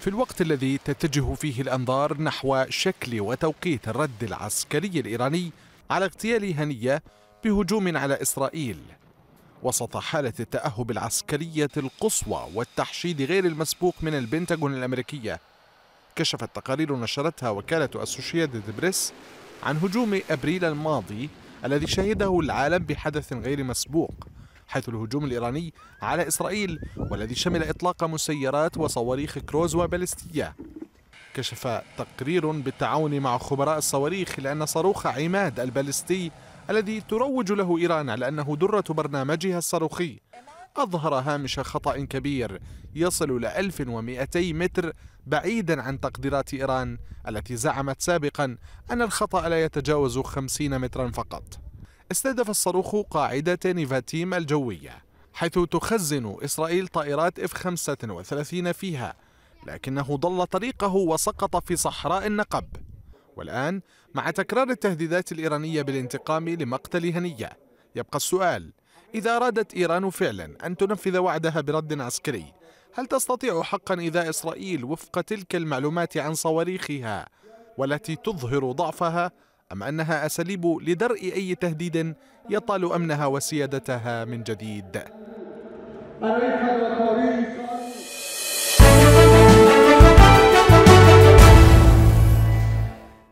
في الوقت الذي تتجه فيه الأنظار نحو شكل وتوقيت الرد العسكري الإيراني على اغتيال هنية بهجوم على إسرائيل وسط حالة التأهب العسكرية القصوى والتحشيد غير المسبوق من البنتاغون الأمريكية كشفت تقارير نشرتها وكالة أسوشيتد بريس عن هجوم أبريل الماضي الذي شهده العالم بحدث غير مسبوق حيث الهجوم الإيراني على إسرائيل والذي شمل إطلاق مسيرات وصواريخ كروز وبالستية كشف تقرير بالتعاون مع خبراء الصواريخ لأن صاروخ عماد البالستي الذي تروج له إيران على أنه درة برنامجها الصاروخي أظهر هامش خطأ كبير يصل إلى 1200 متر بعيدا عن تقديرات إيران التي زعمت سابقا أن الخطأ لا يتجاوز 50 مترا فقط استهدف الصاروخ قاعدة نيفاتيم الجوية حيث تخزن إسرائيل طائرات اف 35 فيها لكنه ضل طريقه وسقط في صحراء النقب والآن مع تكرار التهديدات الإيرانية بالانتقام لمقتل هنية يبقى السؤال إذا أرادت إيران فعلا أن تنفذ وعدها برد عسكري هل تستطيع حقا إذا إسرائيل وفق تلك المعلومات عن صواريخها والتي تظهر ضعفها أم أنها أساليب لدرء أي تهديد يطال أمنها وسيادتها من جديد